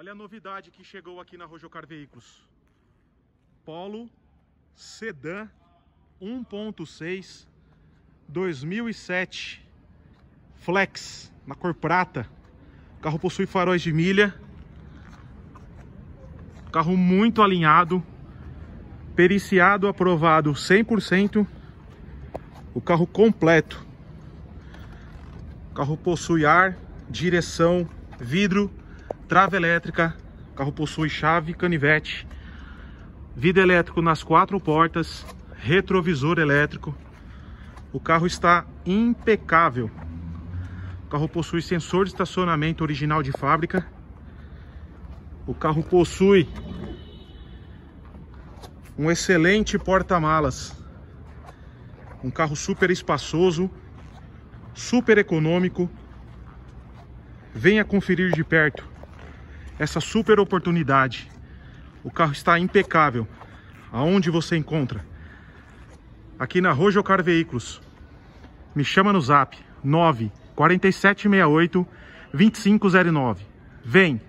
Olha a novidade que chegou aqui na Rojocar Veículos. Polo Sedan 1.6 2007 Flex na cor prata. O carro possui faróis de milha. Carro muito alinhado, periciado, aprovado 100%. O carro completo. O carro possui ar, direção, vidro trava elétrica, o carro possui chave, canivete, vidro elétrico nas quatro portas, retrovisor elétrico. O carro está impecável. O carro possui sensor de estacionamento original de fábrica. O carro possui um excelente porta-malas. Um carro super espaçoso, super econômico. Venha conferir de perto essa super oportunidade. O carro está impecável. Aonde você encontra? Aqui na Rojocar Veículos. Me chama no zap 9 2509. Vem!